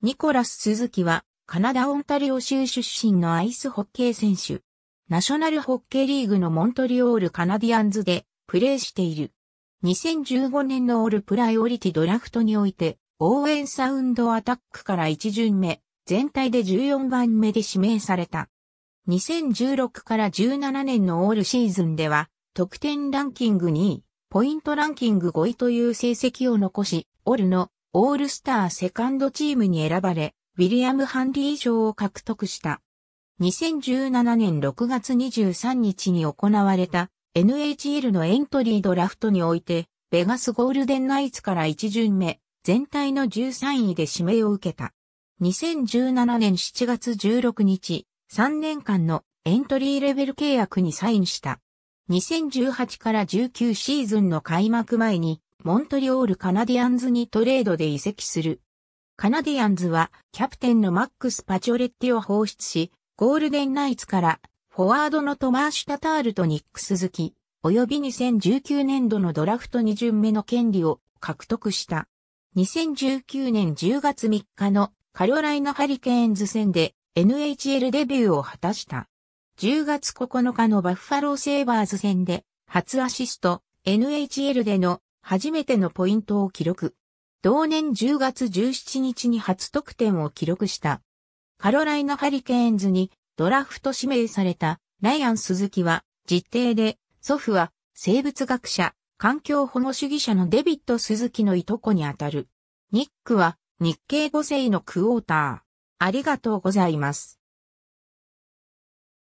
ニコラス・スズキは、カナダ・オンタリオ州出身のアイスホッケー選手。ナショナルホッケーリーグのモントリオール・カナディアンズでプレーしている。2015年のオールプライオリティドラフトにおいて、応援サウンドアタックから1巡目、全体で14番目で指名された。2016から17年のオールシーズンでは、得点ランキング2位、ポイントランキング5位という成績を残し、オールのオールスターセカンドチームに選ばれ、ウィリアム・ハンリー賞を獲得した。2017年6月23日に行われた NHL のエントリードラフトにおいて、ベガスゴールデンナイツから1巡目、全体の13位で指名を受けた。2017年7月16日、3年間のエントリーレベル契約にサインした。2018から19シーズンの開幕前にモントリオールカナディアンズにトレードで移籍する。カナディアンズはキャプテンのマックス・パチョレッティを放出し、ゴールデンナイツからフォワードのトマーシュ・タタールとニック・スズキ、及び2019年度のドラフト2巡目の権利を獲得した。2019年10月3日のカロライナ・ハリケーンズ戦で NHL デビューを果たした。10月9日のバッファロー・セーバーズ戦で初アシスト、NHL での初めてのポイントを記録。同年10月17日に初得点を記録した。カロライナハリケーンズにドラフト指名されたライアン・スズキは実定で祖父は生物学者、環境保護主義者のデビット・ズキのいとこにあたる。ニックは日系5世のクォーター。ありがとうございます。